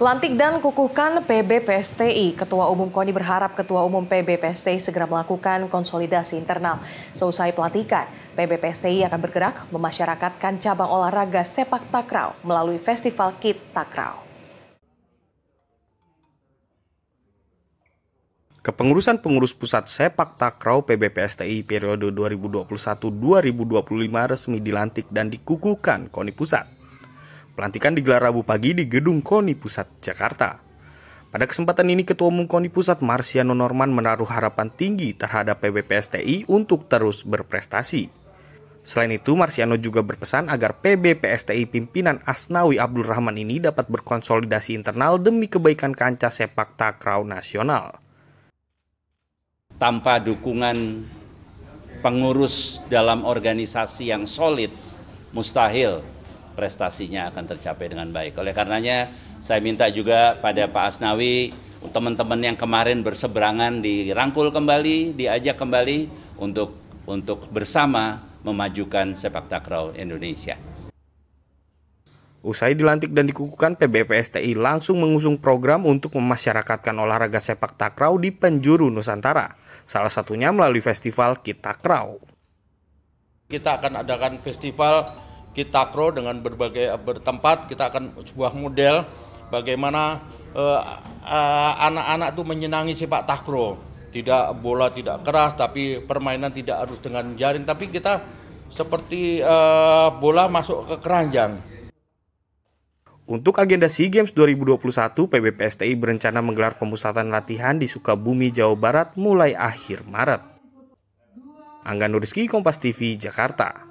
Lantik dan kukuhkan PB PSTI, Ketua Umum KONI berharap Ketua Umum PB PSTI segera melakukan konsolidasi internal. Seusai pelatihan, PB PSTI akan bergerak memasyarakatkan cabang olahraga sepak takraw melalui Festival Kit Takraw. Kepengurusan pengurus pusat sepak takraw PBPSTI periode 2021-2025 resmi dilantik dan dikukuhkan KONI Pusat. Pelantikan digelar Rabu pagi di Gedung KONI Pusat, Jakarta. Pada kesempatan ini, Ketua Umum KONI Pusat Marsiano Norman menaruh harapan tinggi terhadap PBPSTI untuk terus berprestasi. Selain itu, Marsiano juga berpesan agar PBPSTI pimpinan Asnawi Abdul Rahman ini dapat berkonsolidasi internal demi kebaikan kancah sepak takraw nasional. Tanpa dukungan pengurus dalam organisasi yang solid, mustahil prestasinya akan tercapai dengan baik. Oleh karenanya saya minta juga pada Pak Asnawi teman-teman yang kemarin berseberangan dirangkul kembali, diajak kembali untuk untuk bersama memajukan sepak takraw Indonesia. Usai dilantik dan dikukuhkan, PBPSTI langsung mengusung program untuk memasyarakatkan olahraga sepak takraw di penjuru Nusantara. Salah satunya melalui festival Kita Kraw. Kita akan adakan festival kita pro dengan berbagai bertempat kita akan sebuah model bagaimana eh, eh, anak-anak uh, uh, itu menyenangi sepak takro tidak bola tidak keras tapi permainan tidak harus dengan jaring tapi kita seperti uh, bola masuk ke keranjang untuk agenda SEA Games 2021, PBPSTI berencana menggelar pemusatan latihan di Sukabumi, Jawa Barat mulai akhir Maret. Angga Nuriski, Kompas TV, Jakarta.